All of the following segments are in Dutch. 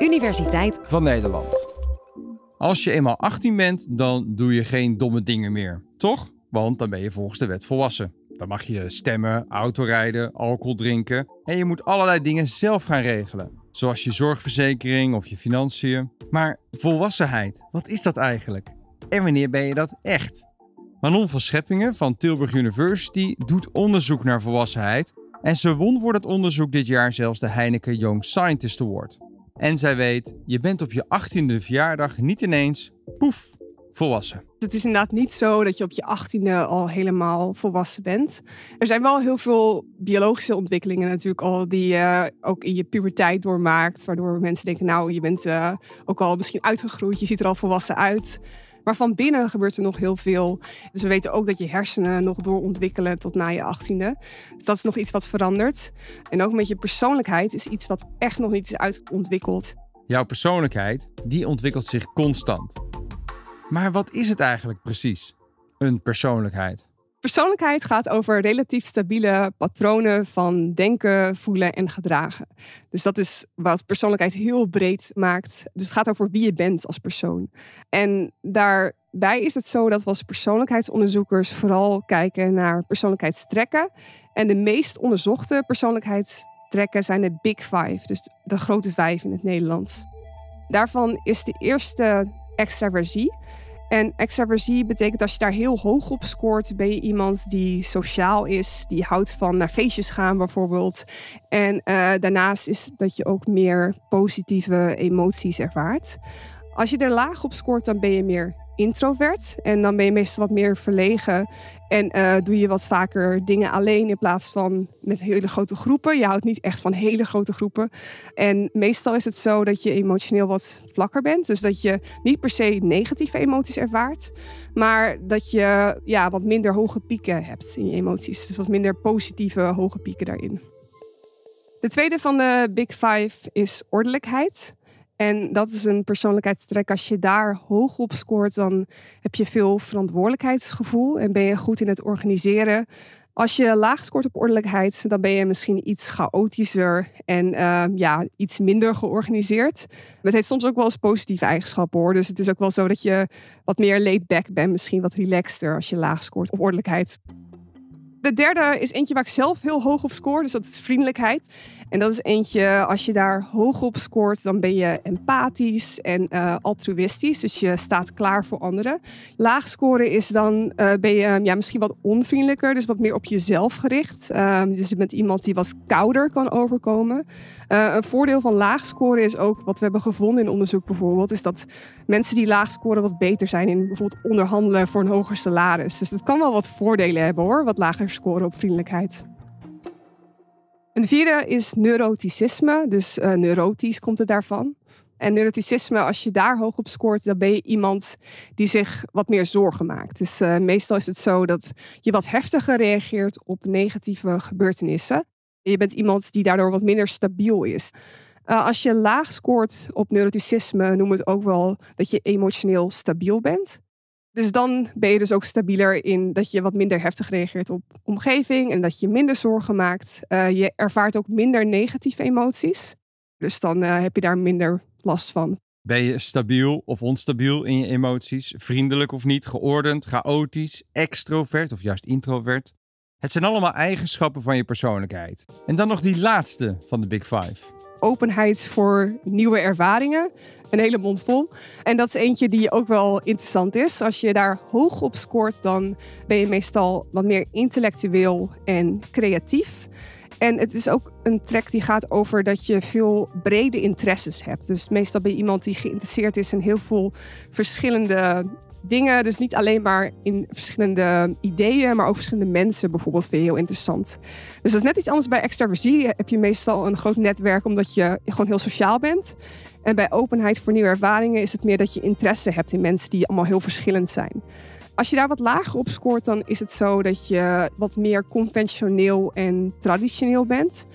Universiteit van Nederland. Als je eenmaal 18 bent, dan doe je geen domme dingen meer, toch? Want dan ben je volgens de wet volwassen. Dan mag je stemmen, autorijden, alcohol drinken en je moet allerlei dingen zelf gaan regelen. Zoals je zorgverzekering of je financiën. Maar volwassenheid, wat is dat eigenlijk? En wanneer ben je dat echt? Manon van Scheppingen van Tilburg University doet onderzoek naar volwassenheid en ze won voor dat onderzoek dit jaar zelfs de Heineken Young Scientist Award. En zij weet, je bent op je 18e verjaardag niet ineens, poef, volwassen. Het is inderdaad niet zo dat je op je 18e al helemaal volwassen bent. Er zijn wel heel veel biologische ontwikkelingen natuurlijk al die je ook in je puberteit doormaakt. Waardoor mensen denken, nou, je bent eh, ook al misschien uitgegroeid, je ziet er al volwassen uit. Maar van binnen gebeurt er nog heel veel. Dus we weten ook dat je hersenen nog doorontwikkelen tot na je achttiende. Dus dat is nog iets wat verandert. En ook met je persoonlijkheid is iets wat echt nog niet is uitontwikkeld. Jouw persoonlijkheid, die ontwikkelt zich constant. Maar wat is het eigenlijk precies, een persoonlijkheid? Persoonlijkheid gaat over relatief stabiele patronen van denken, voelen en gedragen. Dus dat is wat persoonlijkheid heel breed maakt. Dus het gaat over wie je bent als persoon. En daarbij is het zo dat we als persoonlijkheidsonderzoekers vooral kijken naar persoonlijkheidstrekken. En de meest onderzochte persoonlijkheidstrekken zijn de Big Five, dus de grote vijf in het Nederlands. Daarvan is de eerste extraversie. En extraversie betekent als je daar heel hoog op scoort, ben je iemand die sociaal is, die houdt van naar feestjes gaan bijvoorbeeld. En eh, daarnaast is dat je ook meer positieve emoties ervaart. Als je er laag op scoort, dan ben je meer introvert. En dan ben je meestal wat meer verlegen. En eh, doe je wat vaker dingen alleen in plaats van met hele grote groepen. Je houdt niet echt van hele grote groepen. En meestal is het zo dat je emotioneel wat vlakker bent. Dus dat je niet per se negatieve emoties ervaart. Maar dat je ja, wat minder hoge pieken hebt in je emoties. Dus wat minder positieve hoge pieken daarin. De tweede van de Big Five is ordelijkheid. En dat is een persoonlijkheidstrek. Als je daar hoog op scoort, dan heb je veel verantwoordelijkheidsgevoel en ben je goed in het organiseren. Als je laag scoort op ordelijkheid, dan ben je misschien iets chaotischer en ehm, ja, iets minder georganiseerd. Het heeft soms ook wel eens positieve eigenschappen hoor. Dus het is ook wel zo dat je wat meer laid back bent, misschien wat relaxter als je laag scoort op ordelijkheid. De derde is eentje waar ik zelf heel hoog op scoor. Dus dat is vriendelijkheid. En dat is eentje, als je daar hoog op scoort, dan ben je empathisch en uh, altruïstisch. Dus je staat klaar voor anderen. Laag scoren is dan, eh, ben je ehm, ja, misschien wat onvriendelijker. Dus wat meer op jezelf gericht. Ehm, dus je bent iemand die wat kouder kan overkomen. Eh, een voordeel van laag scoren is ook, wat we hebben gevonden in onderzoek bijvoorbeeld, is dat mensen die laag scoren wat beter zijn in bijvoorbeeld onderhandelen voor een hoger salaris. Dus dat kan wel wat voordelen hebben hoor, wat lager scoren op vriendelijkheid. Een vierde is neuroticisme, dus eh, neurotisch komt het daarvan. En neuroticisme, als je daar hoog op scoort, dan ben je iemand die zich wat meer zorgen maakt. Dus eh, meestal is het zo dat je wat heftiger reageert op negatieve gebeurtenissen. Je bent iemand die daardoor wat minder stabiel is. Eh, als je laag scoort op neuroticisme, noemen we het ook wel dat je emotioneel stabiel bent. Dus dan ben je dus ook stabieler in dat je wat minder heftig reageert op omgeving en dat je minder zorgen maakt. Eh, je ervaart ook minder negatieve emoties. Dus dan eh, heb je daar minder last van. Ben je stabiel of onstabiel in je emoties? Vriendelijk of niet? Geordend, chaotisch, extrovert of juist introvert? Het zijn allemaal eigenschappen van je persoonlijkheid. En dan nog die laatste van de Big Five openheid voor nieuwe ervaringen. Een hele mond vol. En dat is eentje die ook wel interessant is. Als je daar hoog op scoort, dan ben je meestal wat meer intellectueel en creatief. En het is ook een trek die gaat over dat je veel brede interesses hebt. Dus meestal ben je iemand die geïnteresseerd is in heel veel verschillende dingen. Dus niet alleen maar in verschillende ideeën, maar ook verschillende mensen bijvoorbeeld vind je heel interessant. Dus dat is net iets anders bij extraversie. Heb je meestal een groot netwerk omdat je gewoon heel sociaal bent. En bij openheid voor nieuwe ervaringen is het meer dat je interesse hebt in mensen die allemaal heel verschillend zijn. Als je daar wat lager op scoort, dan is het zo dat je wat meer conventioneel en traditioneel bent.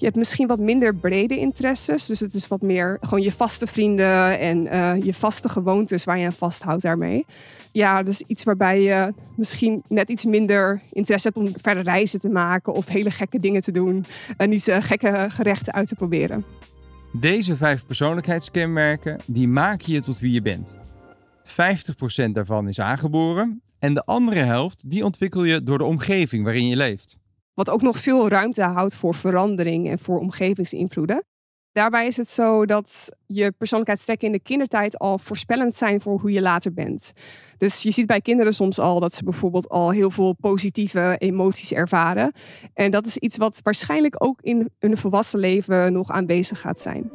Je hebt misschien wat minder brede interesses. Dus het is wat meer gewoon je vaste vrienden en eh, je vaste gewoontes waar je aan vasthoudt daarmee. Ja, dus iets waarbij je misschien net iets minder interesse hebt om verder reizen te maken of hele gekke dingen te doen. En niet eh, gekke gerechten uit te proberen. Deze vijf persoonlijkheidskenmerken die maken je tot wie je bent. 50% daarvan is aangeboren en de andere helft die ontwikkel je door de omgeving waarin je leeft. Wat ook nog veel ruimte houdt voor verandering en voor omgevingsinvloeden. Daarbij is het zo dat je persoonlijkheidstrekken in de kindertijd al voorspellend zijn voor hoe je later bent. Dus je ziet bij kinderen soms al dat ze bijvoorbeeld al heel veel positieve emoties ervaren. En dat is iets wat waarschijnlijk ook in hun volwassen leven nog aanwezig gaat zijn.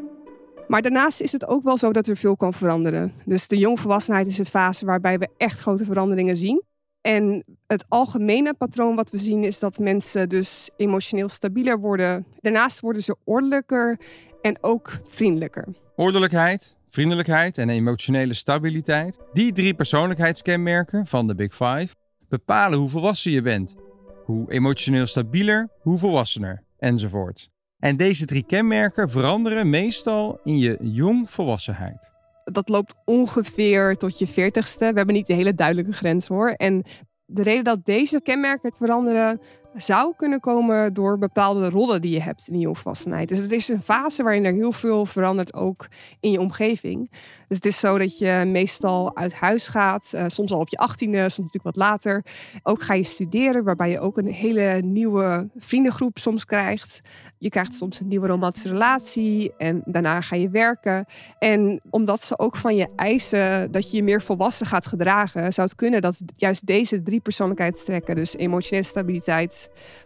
Maar daarnaast is het ook wel zo dat er veel kan veranderen. Dus de jongvolwassenheid is een fase waarbij we echt grote veranderingen zien. En het algemene patroon wat we zien is dat mensen dus emotioneel stabieler worden. Daarnaast worden ze ordelijker en ook vriendelijker. Ordelijkheid, vriendelijkheid en emotionele stabiliteit. Die drie persoonlijkheidskenmerken van de Big Five bepalen hoe volwassen je bent. Hoe emotioneel stabieler, hoe volwassener, enzovoort. En deze drie kenmerken veranderen meestal in je jongvolwassenheid dat loopt ongeveer tot je veertigste. We hebben niet de hele duidelijke grens hoor. En de reden dat deze kenmerken veranderen zou kunnen komen door bepaalde rollen die je hebt in je onvolwassenheid. Dus het is een fase waarin er heel veel verandert, ook in je omgeving. Dus het is zo dat je meestal uit huis gaat, eh, soms al op je achttiende, soms natuurlijk wat later. Ook ga je studeren, waarbij je ook een hele nieuwe vriendengroep soms krijgt. Je krijgt soms een nieuwe romantische relatie en daarna ga je werken. En omdat ze ook van je eisen dat je je meer volwassen gaat gedragen, zou het kunnen dat juist deze drie persoonlijkheidstrekken, dus emotionele stabiliteit,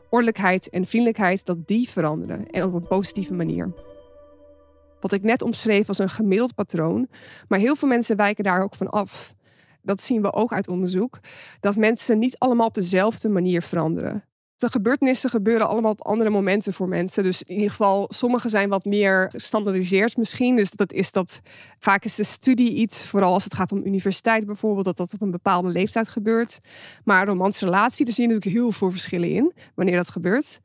ordelijkheid en vriendelijkheid, dat die veranderen en op een positieve manier. Wat ik net omschreef was een gemiddeld patroon, maar heel veel mensen wijken daar ook van af. Dat zien we ook uit onderzoek, dat mensen niet allemaal op dezelfde manier veranderen de gebeurtenissen gebeuren allemaal op andere momenten voor mensen. Dus in ieder geval, sommige zijn wat meer gestandardiseerd misschien. Dus dat is dat vaak is de studie iets, vooral als het gaat om universiteit bijvoorbeeld, dat dat op een bepaalde leeftijd gebeurt. Maar romans daar zie je natuurlijk heel veel verschillen in wanneer dat gebeurt.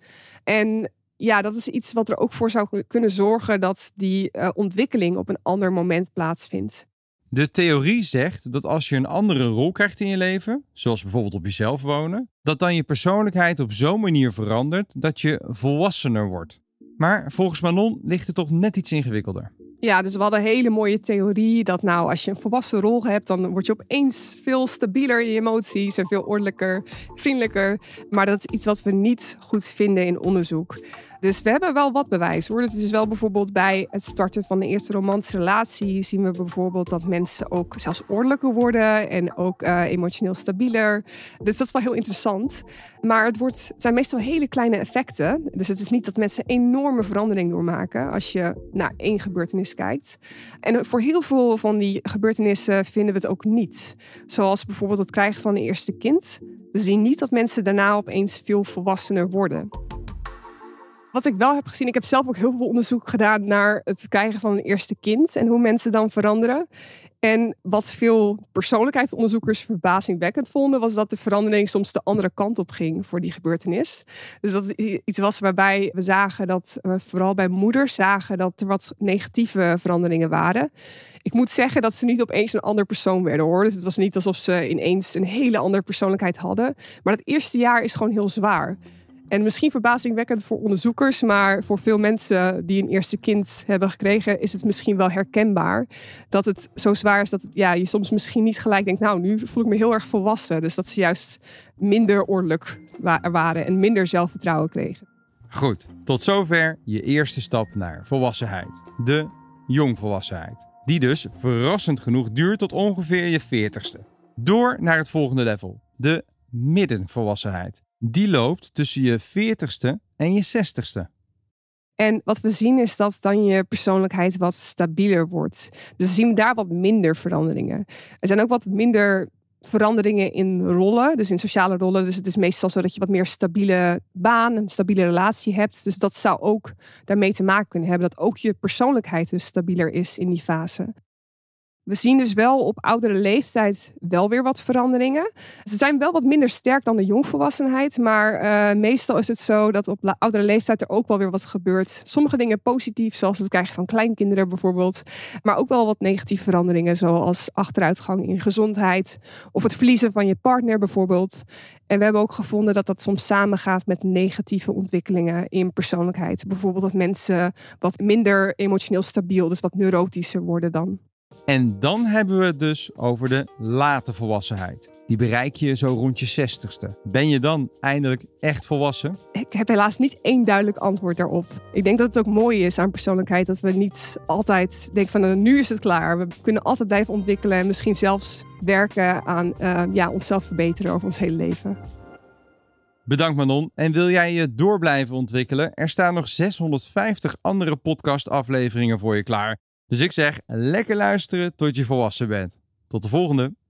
En ja, dat is iets wat er ook voor zou kunnen zorgen dat die eh, ontwikkeling op een ander moment plaatsvindt. De theorie zegt dat als je een andere rol krijgt in je leven, zoals bijvoorbeeld op jezelf wonen, dat dan je persoonlijkheid op zo'n manier verandert dat je volwassener wordt. Maar volgens Manon ligt het toch net iets ingewikkelder. Ja, dus we hadden een hele mooie theorie dat nou als je een volwassen rol hebt, dan word je opeens veel stabieler in je emoties en veel ordelijker, vriendelijker. Maar dat is iets wat we niet goed vinden in onderzoek. Dus we hebben wel wat bewijs hoor. Dat is dus wel bijvoorbeeld bij het starten van de eerste romantische relatie zien we bijvoorbeeld dat mensen ook zelfs ordelijker worden en ook eh, emotioneel stabieler. Dus dat is wel heel interessant. Maar het, wordt, het zijn meestal hele kleine effecten. Dus het is niet dat mensen enorme verandering doormaken als je naar één gebeurtenis kijkt. En voor heel veel van die gebeurtenissen vinden we het ook niet. Zoals bijvoorbeeld het krijgen van een eerste kind. We zien niet dat mensen daarna opeens veel volwassener worden. Wat ik wel heb gezien, ik heb zelf ook heel veel onderzoek gedaan naar het krijgen van een eerste kind en hoe mensen dan veranderen. En wat veel persoonlijkheidsonderzoekers verbazingwekkend vonden, was dat de verandering soms de andere kant op ging voor die gebeurtenis. Dus dat iets was waarbij we zagen dat, we eh, vooral bij moeders, zagen dat er wat negatieve veranderingen waren. Ik moet zeggen dat ze niet opeens een ander persoon werden hoor. Dus het was niet alsof ze ineens een hele andere persoonlijkheid hadden. Maar het eerste jaar is gewoon heel zwaar. En misschien verbazingwekkend voor onderzoekers, maar voor veel mensen die een eerste kind hebben gekregen, is het misschien wel herkenbaar. Dat het zo zwaar is dat ja, je soms misschien niet gelijk denkt, nou, nu voel ik me heel erg volwassen. Dus dat ze juist minder ordelijk waren en minder zelfvertrouwen kregen. Goed, tot zover je eerste stap naar volwassenheid. De jongvolwassenheid. Die dus verrassend genoeg duurt tot ongeveer je veertigste. Door naar het volgende level, de middenvolwassenheid die loopt tussen je 40ste en je 60ste. En wat we zien is dat dan je persoonlijkheid wat stabieler wordt. Dus we zien daar wat minder veranderingen. Er zijn ook wat minder veranderingen in rollen, dus in sociale rollen. Dus het is meestal zo dat je wat meer stabiele baan, een stabiele relatie hebt. Dus dat zou ook daarmee te maken kunnen hebben dat ook je persoonlijkheid dus stabieler is in die fase. We zien dus wel op oudere leeftijd wel weer wat veranderingen. Ze zijn wel wat minder sterk dan de jongvolwassenheid, maar eh, meestal is het zo dat op oudere leeftijd er ook wel weer wat gebeurt. Sommige dingen positief, zoals het krijgen van kleinkinderen bijvoorbeeld, maar ook wel wat negatieve veranderingen, zoals achteruitgang in gezondheid of het verliezen van je partner bijvoorbeeld. En we hebben ook gevonden dat dat soms samengaat met negatieve ontwikkelingen in persoonlijkheid. Bijvoorbeeld dat mensen wat minder emotioneel stabiel, dus wat neurotischer worden dan. En dan hebben we het dus over de late volwassenheid. Die bereik je zo rond je 60 Ben je dan eindelijk echt volwassen? Ik heb helaas niet één duidelijk antwoord daarop. Ik denk dat het ook mooi is aan persoonlijkheid dat we niet altijd denken van nou, nu is het klaar. We kunnen altijd blijven ontwikkelen en misschien zelfs werken aan eh, ja, onszelf verbeteren over ons hele leven. Bedankt Manon. En wil jij je door blijven ontwikkelen? Er staan nog 650 andere podcastafleveringen voor je klaar. Dus ik zeg lekker luisteren tot je volwassen bent. Tot de volgende.